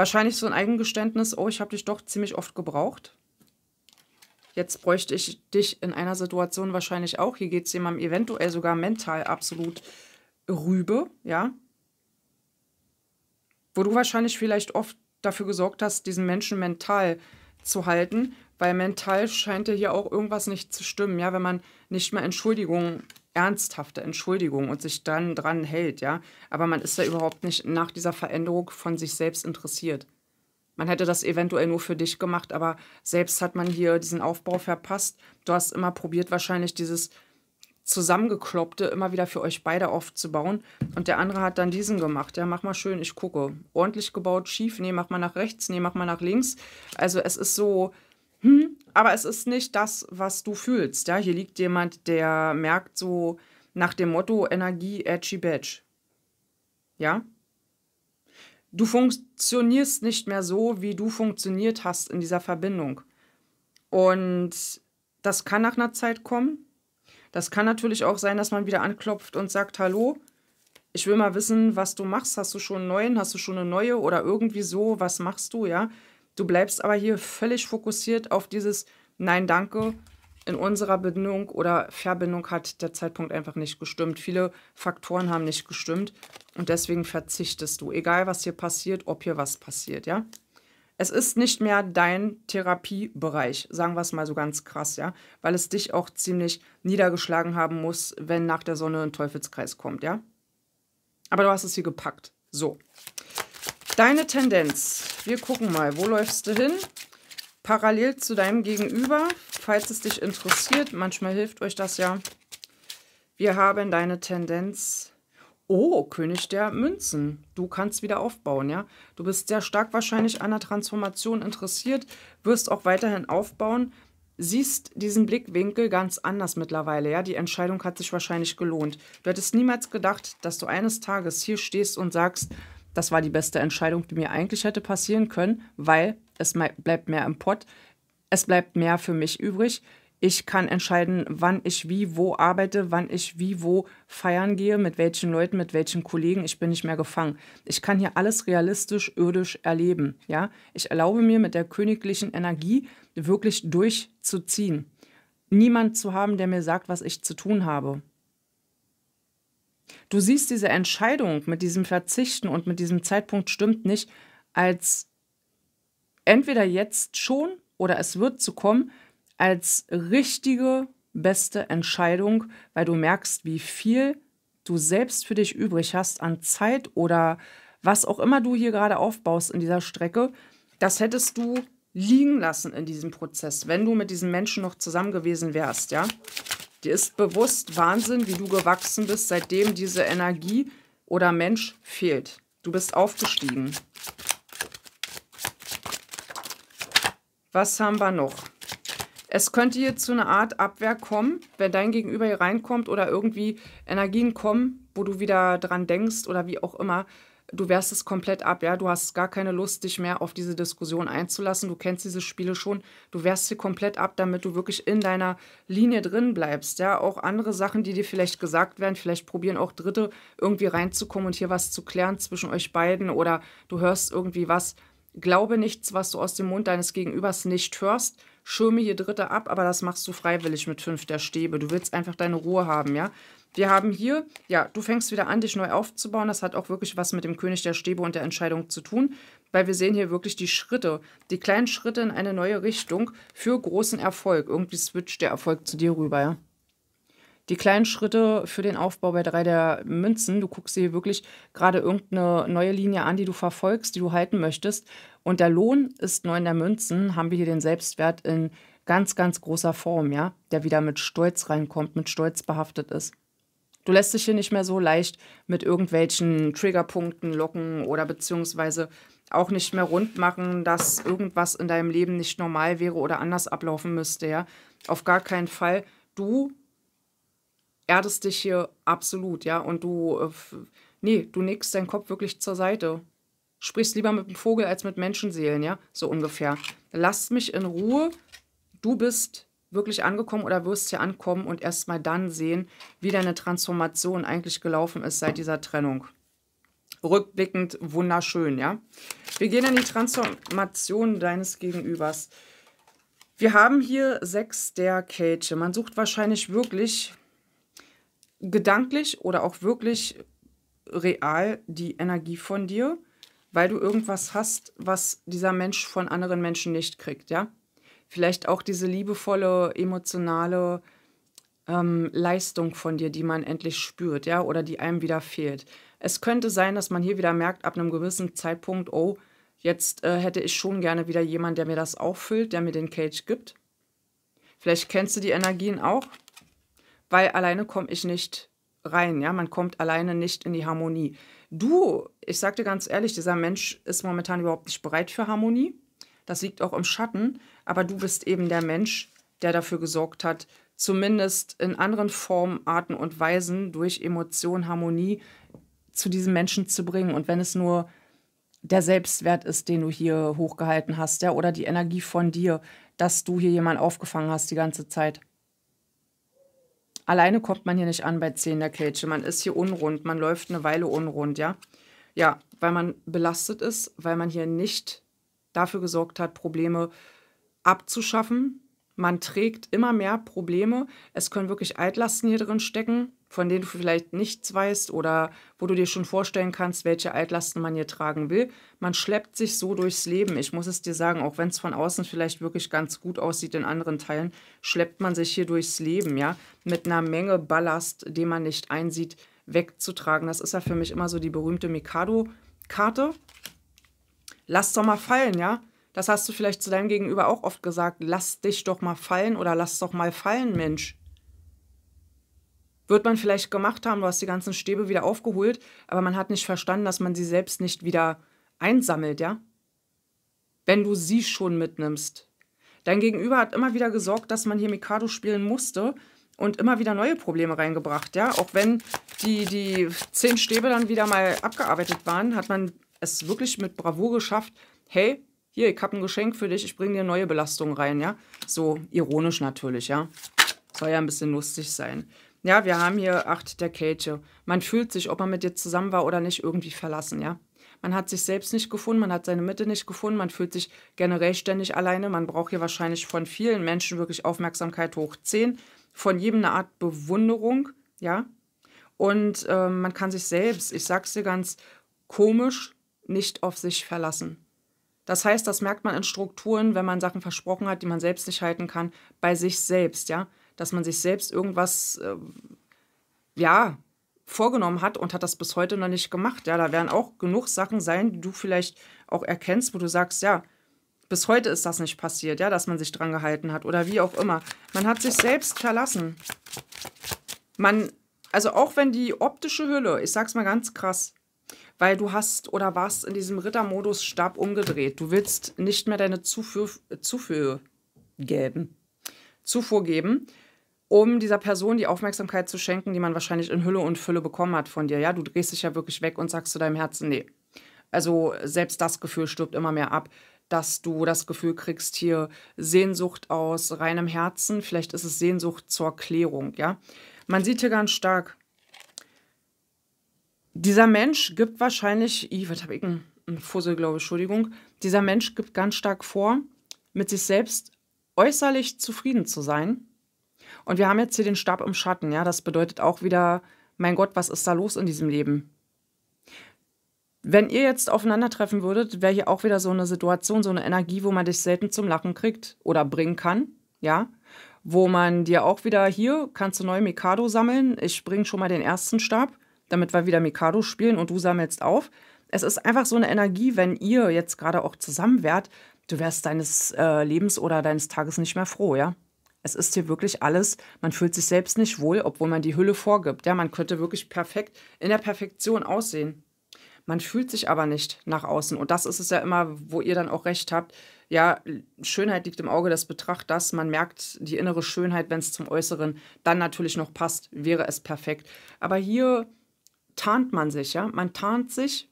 S1: Wahrscheinlich so ein Eigengeständnis, oh, ich habe dich doch ziemlich oft gebraucht. Jetzt bräuchte ich dich in einer Situation wahrscheinlich auch. Hier geht es jemandem eventuell sogar mental absolut rübe, ja. Wo du wahrscheinlich vielleicht oft dafür gesorgt hast, diesen Menschen mental zu halten, weil mental scheint dir hier auch irgendwas nicht zu stimmen, ja, wenn man nicht mal Entschuldigungen ernsthafte Entschuldigung und sich dann dran hält, ja. Aber man ist ja überhaupt nicht nach dieser Veränderung von sich selbst interessiert. Man hätte das eventuell nur für dich gemacht, aber selbst hat man hier diesen Aufbau verpasst. Du hast immer probiert, wahrscheinlich dieses zusammengekloppte immer wieder für euch beide aufzubauen. Und der andere hat dann diesen gemacht. Ja, mach mal schön, ich gucke. Ordentlich gebaut, schief. Nee, mach mal nach rechts. Nee, mach mal nach links. Also es ist so, aber es ist nicht das, was du fühlst. Ja? Hier liegt jemand, der merkt so nach dem Motto Energie, edgy badge. Ja? Du funktionierst nicht mehr so, wie du funktioniert hast in dieser Verbindung. Und das kann nach einer Zeit kommen. Das kann natürlich auch sein, dass man wieder anklopft und sagt, hallo, ich will mal wissen, was du machst. Hast du schon einen neuen? Hast du schon eine neue? Oder irgendwie so, was machst du, ja? Du bleibst aber hier völlig fokussiert auf dieses Nein, danke. In unserer Bindung oder Verbindung hat der Zeitpunkt einfach nicht gestimmt. Viele Faktoren haben nicht gestimmt und deswegen verzichtest du, egal was hier passiert, ob hier was passiert, ja? Es ist nicht mehr dein Therapiebereich, sagen wir es mal so ganz krass, ja? Weil es dich auch ziemlich niedergeschlagen haben muss, wenn nach der Sonne ein Teufelskreis kommt, ja? Aber du hast es hier gepackt. So. Deine Tendenz. Wir gucken mal, wo läufst du hin? Parallel zu deinem Gegenüber, falls es dich interessiert. Manchmal hilft euch das ja. Wir haben deine Tendenz. Oh, König der Münzen. Du kannst wieder aufbauen, ja? Du bist sehr stark wahrscheinlich an der Transformation interessiert, wirst auch weiterhin aufbauen, siehst diesen Blickwinkel ganz anders mittlerweile, ja? Die Entscheidung hat sich wahrscheinlich gelohnt. Du hättest niemals gedacht, dass du eines Tages hier stehst und sagst, das war die beste Entscheidung, die mir eigentlich hätte passieren können, weil es bleibt mehr im Pott, es bleibt mehr für mich übrig. Ich kann entscheiden, wann ich wie wo arbeite, wann ich wie wo feiern gehe, mit welchen Leuten, mit welchen Kollegen. Ich bin nicht mehr gefangen. Ich kann hier alles realistisch, irdisch erleben. Ja, ich erlaube mir mit der königlichen Energie wirklich durchzuziehen. Niemand zu haben, der mir sagt, was ich zu tun habe. Du siehst diese Entscheidung mit diesem Verzichten und mit diesem Zeitpunkt stimmt nicht als entweder jetzt schon oder es wird zu kommen, als richtige, beste Entscheidung, weil du merkst, wie viel du selbst für dich übrig hast an Zeit oder was auch immer du hier gerade aufbaust in dieser Strecke, das hättest du liegen lassen in diesem Prozess, wenn du mit diesen Menschen noch zusammen gewesen wärst, ja? Dir ist bewusst Wahnsinn, wie du gewachsen bist, seitdem diese Energie oder Mensch fehlt. Du bist aufgestiegen. Was haben wir noch? Es könnte hier zu einer Art Abwehr kommen, wenn dein Gegenüber hier reinkommt oder irgendwie Energien kommen, wo du wieder dran denkst oder wie auch immer du wehrst es komplett ab, ja, du hast gar keine Lust, dich mehr auf diese Diskussion einzulassen, du kennst diese Spiele schon, du wehrst sie komplett ab, damit du wirklich in deiner Linie drin bleibst, ja, auch andere Sachen, die dir vielleicht gesagt werden, vielleicht probieren auch Dritte irgendwie reinzukommen und hier was zu klären zwischen euch beiden oder du hörst irgendwie was, glaube nichts, was du aus dem Mund deines Gegenübers nicht hörst, schirme hier Dritte ab, aber das machst du freiwillig mit fünf der Stäbe, du willst einfach deine Ruhe haben, ja, wir haben hier, ja, du fängst wieder an, dich neu aufzubauen. Das hat auch wirklich was mit dem König der Stäbe und der Entscheidung zu tun, weil wir sehen hier wirklich die Schritte, die kleinen Schritte in eine neue Richtung für großen Erfolg. Irgendwie switcht der Erfolg zu dir rüber, ja. Die kleinen Schritte für den Aufbau bei drei der Münzen, du guckst dir hier wirklich gerade irgendeine neue Linie an, die du verfolgst, die du halten möchtest. Und der Lohn ist neun der Münzen, haben wir hier den Selbstwert in ganz, ganz großer Form, ja, der wieder mit Stolz reinkommt, mit Stolz behaftet ist. Du lässt dich hier nicht mehr so leicht mit irgendwelchen Triggerpunkten locken oder beziehungsweise auch nicht mehr rund machen, dass irgendwas in deinem Leben nicht normal wäre oder anders ablaufen müsste, ja. Auf gar keinen Fall. Du erdest dich hier absolut, ja. Und du, äh, nee, du nickst deinen Kopf wirklich zur Seite. Sprichst lieber mit dem Vogel als mit Menschenseelen, ja. So ungefähr. Lass mich in Ruhe. Du bist wirklich angekommen oder wirst hier ankommen und erst mal dann sehen, wie deine Transformation eigentlich gelaufen ist seit dieser Trennung. Rückblickend wunderschön, ja. Wir gehen in die Transformation deines Gegenübers. Wir haben hier sechs der Kelche. Man sucht wahrscheinlich wirklich gedanklich oder auch wirklich real die Energie von dir, weil du irgendwas hast, was dieser Mensch von anderen Menschen nicht kriegt, ja vielleicht auch diese liebevolle, emotionale ähm, Leistung von dir, die man endlich spürt, ja, oder die einem wieder fehlt. Es könnte sein, dass man hier wieder merkt, ab einem gewissen Zeitpunkt, oh, jetzt äh, hätte ich schon gerne wieder jemanden, der mir das auffüllt, der mir den Cage gibt. Vielleicht kennst du die Energien auch, weil alleine komme ich nicht rein, ja, man kommt alleine nicht in die Harmonie. Du, ich sag dir ganz ehrlich, dieser Mensch ist momentan überhaupt nicht bereit für Harmonie das liegt auch im Schatten, aber du bist eben der Mensch, der dafür gesorgt hat, zumindest in anderen Formen, Arten und Weisen durch Emotion, Harmonie zu diesem Menschen zu bringen. Und wenn es nur der Selbstwert ist, den du hier hochgehalten hast, ja, oder die Energie von dir, dass du hier jemanden aufgefangen hast die ganze Zeit. Alleine kommt man hier nicht an bei 10 der Kelche. Man ist hier unrund, man läuft eine Weile unrund, ja. Ja, weil man belastet ist, weil man hier nicht dafür gesorgt hat, Probleme abzuschaffen. Man trägt immer mehr Probleme. Es können wirklich Altlasten hier drin stecken, von denen du vielleicht nichts weißt oder wo du dir schon vorstellen kannst, welche Altlasten man hier tragen will. Man schleppt sich so durchs Leben. Ich muss es dir sagen, auch wenn es von außen vielleicht wirklich ganz gut aussieht in anderen Teilen, schleppt man sich hier durchs Leben, ja, mit einer Menge Ballast, den man nicht einsieht, wegzutragen. Das ist ja für mich immer so die berühmte Mikado-Karte lass doch mal fallen, ja? Das hast du vielleicht zu deinem Gegenüber auch oft gesagt. Lass dich doch mal fallen oder lass doch mal fallen, Mensch. Wird man vielleicht gemacht haben, du hast die ganzen Stäbe wieder aufgeholt, aber man hat nicht verstanden, dass man sie selbst nicht wieder einsammelt, ja? Wenn du sie schon mitnimmst. Dein Gegenüber hat immer wieder gesorgt, dass man hier Mikado spielen musste und immer wieder neue Probleme reingebracht, ja? Auch wenn die, die zehn Stäbe dann wieder mal abgearbeitet waren, hat man es wirklich mit Bravour geschafft, hey, hier, ich habe ein Geschenk für dich, ich bringe dir neue Belastungen rein, ja. So ironisch natürlich, ja. Soll ja ein bisschen lustig sein. Ja, wir haben hier acht der Kälte. Man fühlt sich, ob man mit dir zusammen war oder nicht, irgendwie verlassen, ja. Man hat sich selbst nicht gefunden, man hat seine Mitte nicht gefunden, man fühlt sich generell ständig alleine. Man braucht hier wahrscheinlich von vielen Menschen wirklich Aufmerksamkeit hoch 10, von jedem eine Art Bewunderung, ja. Und äh, man kann sich selbst, ich sag's dir ganz komisch, nicht auf sich verlassen. Das heißt, das merkt man in Strukturen, wenn man Sachen versprochen hat, die man selbst nicht halten kann, bei sich selbst, ja. Dass man sich selbst irgendwas, äh, ja, vorgenommen hat und hat das bis heute noch nicht gemacht. Ja, da werden auch genug Sachen sein, die du vielleicht auch erkennst, wo du sagst, ja, bis heute ist das nicht passiert, ja, dass man sich dran gehalten hat oder wie auch immer. Man hat sich selbst verlassen. Man, also auch wenn die optische Hülle, ich sag's mal ganz krass, weil du hast oder warst in diesem Rittermodus Stab umgedreht. Du willst nicht mehr deine Zufuhr, Zufuhr geben, Zufuhr geben, um dieser Person die Aufmerksamkeit zu schenken, die man wahrscheinlich in Hülle und Fülle bekommen hat von dir. Ja, du drehst dich ja wirklich weg und sagst zu deinem Herzen, nee. Also selbst das Gefühl stirbt immer mehr ab dass du das Gefühl kriegst, hier Sehnsucht aus reinem Herzen, vielleicht ist es Sehnsucht zur Klärung, ja. Man sieht hier ganz stark, dieser Mensch gibt wahrscheinlich, ich, was hm, habe ich denn? Fussel, glaube ich, Entschuldigung. Dieser Mensch gibt ganz stark vor, mit sich selbst äußerlich zufrieden zu sein. Und wir haben jetzt hier den Stab im Schatten, ja. Das bedeutet auch wieder, mein Gott, was ist da los in diesem Leben? Wenn ihr jetzt aufeinandertreffen würdet, wäre hier auch wieder so eine Situation, so eine Energie, wo man dich selten zum Lachen kriegt oder bringen kann, ja. Wo man dir auch wieder hier, kannst du neue Mikado sammeln, ich bringe schon mal den ersten Stab damit wir wieder Mikado spielen und du sammelst auf. Es ist einfach so eine Energie, wenn ihr jetzt gerade auch zusammen wärt, du wärst deines äh, Lebens oder deines Tages nicht mehr froh, ja? Es ist hier wirklich alles, man fühlt sich selbst nicht wohl, obwohl man die Hülle vorgibt. Ja, man könnte wirklich perfekt in der Perfektion aussehen. Man fühlt sich aber nicht nach außen. Und das ist es ja immer, wo ihr dann auch recht habt. Ja, Schönheit liegt im Auge des Betrachters. Man merkt die innere Schönheit, wenn es zum Äußeren dann natürlich noch passt, wäre es perfekt. Aber hier tarnt man sich, ja. Man tarnt sich.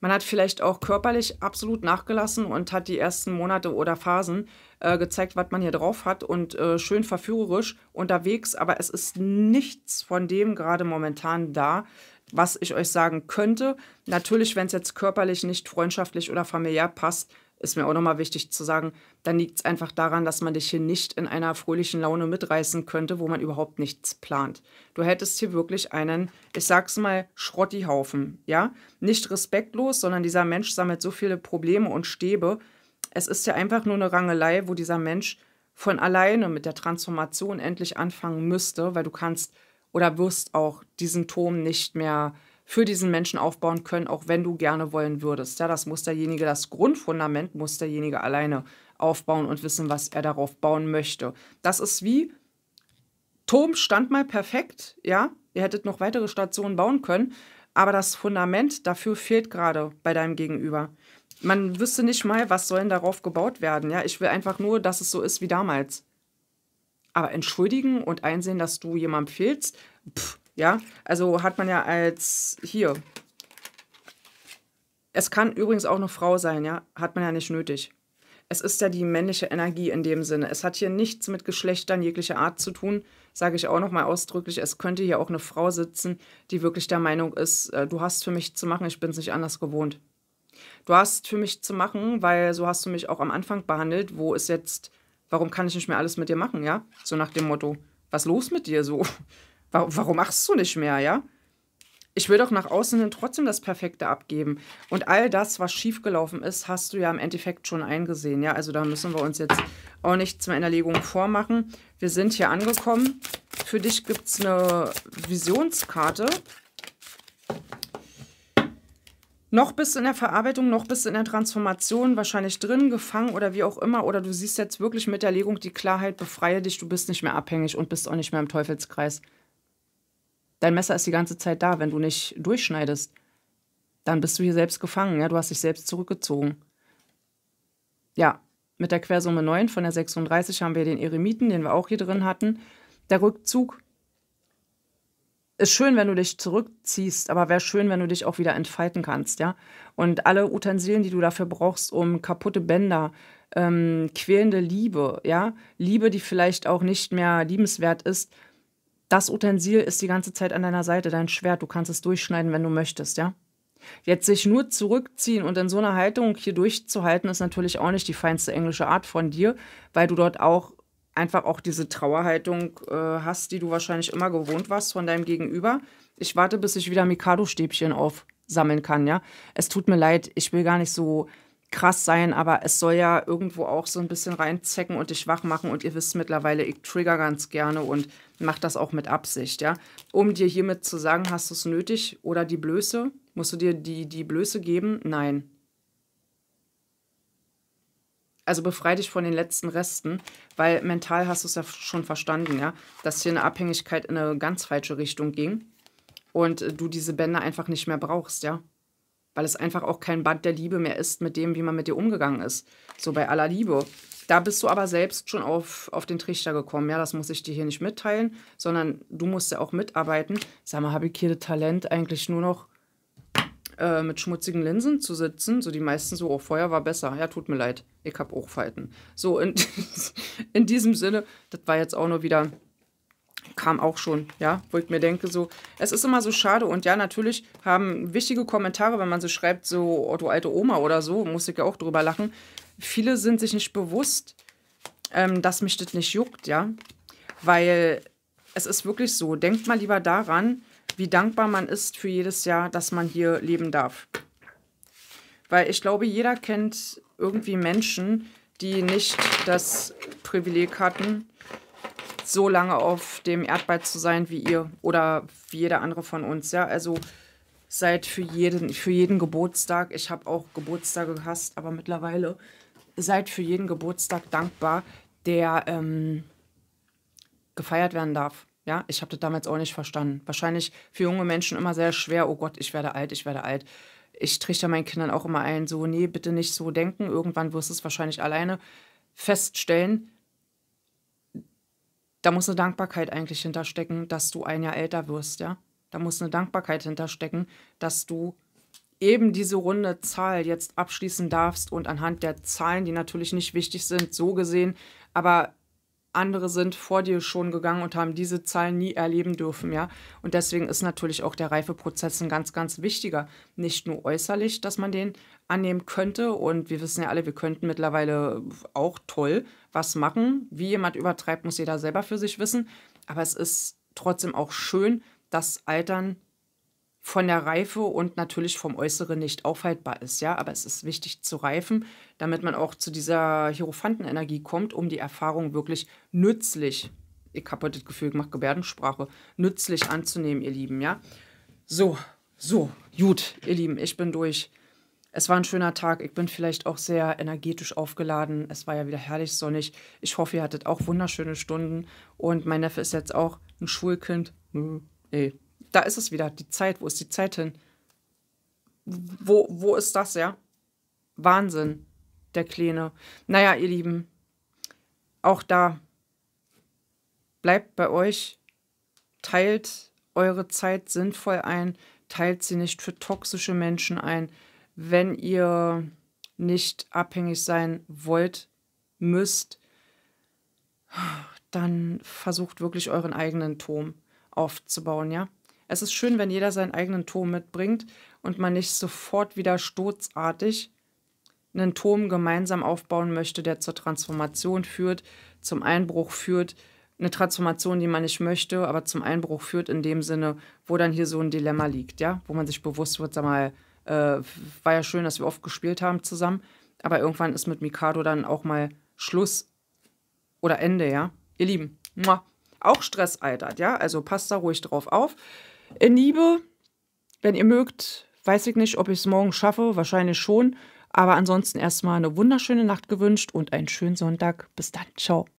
S1: Man hat vielleicht auch körperlich absolut nachgelassen und hat die ersten Monate oder Phasen äh, gezeigt, was man hier drauf hat und äh, schön verführerisch unterwegs. Aber es ist nichts von dem gerade momentan da, was ich euch sagen könnte. Natürlich, wenn es jetzt körperlich nicht freundschaftlich oder familiär passt, ist mir auch nochmal wichtig zu sagen, dann liegt es einfach daran, dass man dich hier nicht in einer fröhlichen Laune mitreißen könnte, wo man überhaupt nichts plant. Du hättest hier wirklich einen, ich sag's mal, Schrottihaufen, ja? Nicht respektlos, sondern dieser Mensch sammelt so viele Probleme und Stäbe. Es ist ja einfach nur eine Rangelei, wo dieser Mensch von alleine mit der Transformation endlich anfangen müsste, weil du kannst oder wirst auch diesen Turm nicht mehr äh, für diesen Menschen aufbauen können, auch wenn du gerne wollen würdest. Ja, das muss derjenige, das Grundfundament muss derjenige alleine aufbauen und wissen, was er darauf bauen möchte. Das ist wie Turm stand mal perfekt, ja, ihr hättet noch weitere Stationen bauen können, aber das Fundament dafür fehlt gerade bei deinem Gegenüber. Man wüsste nicht mal, was sollen darauf gebaut werden, ja? Ich will einfach nur, dass es so ist wie damals. Aber entschuldigen und einsehen, dass du jemandem fehlst, pff, ja, also hat man ja als hier. Es kann übrigens auch eine Frau sein, ja, hat man ja nicht nötig. Es ist ja die männliche Energie in dem Sinne. Es hat hier nichts mit Geschlechtern jeglicher Art zu tun, sage ich auch nochmal ausdrücklich. Es könnte hier auch eine Frau sitzen, die wirklich der Meinung ist, äh, du hast für mich zu machen, ich bin es nicht anders gewohnt. Du hast für mich zu machen, weil so hast du mich auch am Anfang behandelt, wo ist jetzt, warum kann ich nicht mehr alles mit dir machen, ja? So nach dem Motto, was los mit dir so? warum machst du nicht mehr, ja? Ich will doch nach außen hin trotzdem das Perfekte abgeben. Und all das, was schiefgelaufen ist, hast du ja im Endeffekt schon eingesehen. Ja, also da müssen wir uns jetzt auch nichts mehr in der Legung vormachen. Wir sind hier angekommen. Für dich gibt es eine Visionskarte. Noch bist du in der Verarbeitung, noch bist du in der Transformation wahrscheinlich drin, gefangen oder wie auch immer. Oder du siehst jetzt wirklich mit der Legung die Klarheit, befreie dich, du bist nicht mehr abhängig und bist auch nicht mehr im Teufelskreis. Dein Messer ist die ganze Zeit da. Wenn du nicht durchschneidest, dann bist du hier selbst gefangen. Ja? Du hast dich selbst zurückgezogen. Ja, mit der Quersumme 9 von der 36 haben wir den Eremiten, den wir auch hier drin hatten. Der Rückzug ist schön, wenn du dich zurückziehst, aber wäre schön, wenn du dich auch wieder entfalten kannst, ja. Und alle Utensilien, die du dafür brauchst, um kaputte Bänder, ähm, quälende Liebe, ja, Liebe, die vielleicht auch nicht mehr liebenswert ist, das Utensil ist die ganze Zeit an deiner Seite, dein Schwert, du kannst es durchschneiden, wenn du möchtest, ja? Jetzt sich nur zurückziehen und in so einer Haltung hier durchzuhalten, ist natürlich auch nicht die feinste englische Art von dir, weil du dort auch einfach auch diese Trauerhaltung äh, hast, die du wahrscheinlich immer gewohnt warst von deinem Gegenüber. Ich warte, bis ich wieder Mikado-Stäbchen aufsammeln kann, ja. Es tut mir leid, ich will gar nicht so krass sein, aber es soll ja irgendwo auch so ein bisschen reinzecken und dich wach machen. Und ihr wisst mittlerweile, ich trigger ganz gerne und mach das auch mit Absicht, ja. Um dir hiermit zu sagen, hast du es nötig oder die Blöße? Musst du dir die, die Blöße geben? Nein. Also befreie dich von den letzten Resten, weil mental hast du es ja schon verstanden, ja, dass hier eine Abhängigkeit in eine ganz falsche Richtung ging und du diese Bänder einfach nicht mehr brauchst, ja weil es einfach auch kein Band der Liebe mehr ist mit dem, wie man mit dir umgegangen ist. So bei aller Liebe. Da bist du aber selbst schon auf, auf den Trichter gekommen. Ja, das muss ich dir hier nicht mitteilen, sondern du musst ja auch mitarbeiten. Sag mal, habe ich hier das Talent eigentlich nur noch äh, mit schmutzigen Linsen zu sitzen? So die meisten so, oh, Feuer war besser. Ja, tut mir leid, ich habe auch Falten. So, in, <laughs> in diesem Sinne, das war jetzt auch nur wieder kam auch schon, ja, wo ich mir denke, so, es ist immer so schade und ja, natürlich haben wichtige Kommentare, wenn man so schreibt, so, oh, du alte Oma oder so, muss ich ja auch drüber lachen. Viele sind sich nicht bewusst, ähm, dass mich das nicht juckt, ja, weil es ist wirklich so, denkt mal lieber daran, wie dankbar man ist für jedes Jahr, dass man hier leben darf. Weil ich glaube, jeder kennt irgendwie Menschen, die nicht das Privileg hatten, so lange auf dem Erdball zu sein wie ihr oder wie jeder andere von uns. Ja, also seid für jeden, für jeden Geburtstag, ich habe auch Geburtstage gehasst, aber mittlerweile seid für jeden Geburtstag dankbar, der ähm, gefeiert werden darf. Ja, ich habe das damals auch nicht verstanden. Wahrscheinlich für junge Menschen immer sehr schwer. Oh Gott, ich werde alt, ich werde alt. Ich trichter meinen Kindern auch immer ein, so, nee, bitte nicht so denken. Irgendwann wirst du es wahrscheinlich alleine feststellen, da muss eine Dankbarkeit eigentlich hinterstecken, dass du ein Jahr älter wirst, ja. Da muss eine Dankbarkeit hinterstecken, dass du eben diese runde Zahl jetzt abschließen darfst und anhand der Zahlen, die natürlich nicht wichtig sind, so gesehen, aber andere sind vor dir schon gegangen und haben diese Zahlen nie erleben dürfen, ja. Und deswegen ist natürlich auch der Reifeprozess ein ganz, ganz wichtiger. Nicht nur äußerlich, dass man den annehmen könnte. Und wir wissen ja alle, wir könnten mittlerweile auch toll was machen. Wie jemand übertreibt, muss jeder selber für sich wissen. Aber es ist trotzdem auch schön, dass Altern von der Reife und natürlich vom Äußeren nicht aufhaltbar ist, ja. Aber es ist wichtig zu reifen, damit man auch zu dieser Hierophantenenergie kommt, um die Erfahrung wirklich nützlich, ich habe heute das Gefühl, gemacht, Gebärdensprache, nützlich anzunehmen, ihr Lieben, ja. So, so, gut, ihr Lieben, ich bin durch. Es war ein schöner Tag. Ich bin vielleicht auch sehr energetisch aufgeladen. Es war ja wieder herrlich sonnig. Ich hoffe, ihr hattet auch wunderschöne Stunden. Und mein Neffe ist jetzt auch ein Schulkind. Hm, Ey, da ist es wieder, die Zeit. Wo ist die Zeit hin? Wo, wo ist das, ja? Wahnsinn, der Kleine. Naja, ihr Lieben, auch da bleibt bei euch, teilt eure Zeit sinnvoll ein, teilt sie nicht für toxische Menschen ein. Wenn ihr nicht abhängig sein wollt, müsst, dann versucht wirklich euren eigenen Turm aufzubauen, ja? Es ist schön, wenn jeder seinen eigenen Turm mitbringt und man nicht sofort wieder sturzartig einen Turm gemeinsam aufbauen möchte, der zur Transformation führt, zum Einbruch führt. Eine Transformation, die man nicht möchte, aber zum Einbruch führt in dem Sinne, wo dann hier so ein Dilemma liegt, ja, wo man sich bewusst wird, sag mal, äh, war ja schön, dass wir oft gespielt haben zusammen, aber irgendwann ist mit Mikado dann auch mal Schluss oder Ende, ja. Ihr Lieben, muah. auch Stress altert, ja, also passt da ruhig drauf auf. In Liebe, wenn ihr mögt, weiß ich nicht, ob ich es morgen schaffe, wahrscheinlich schon. Aber ansonsten erstmal eine wunderschöne Nacht gewünscht und einen schönen Sonntag. Bis dann, ciao.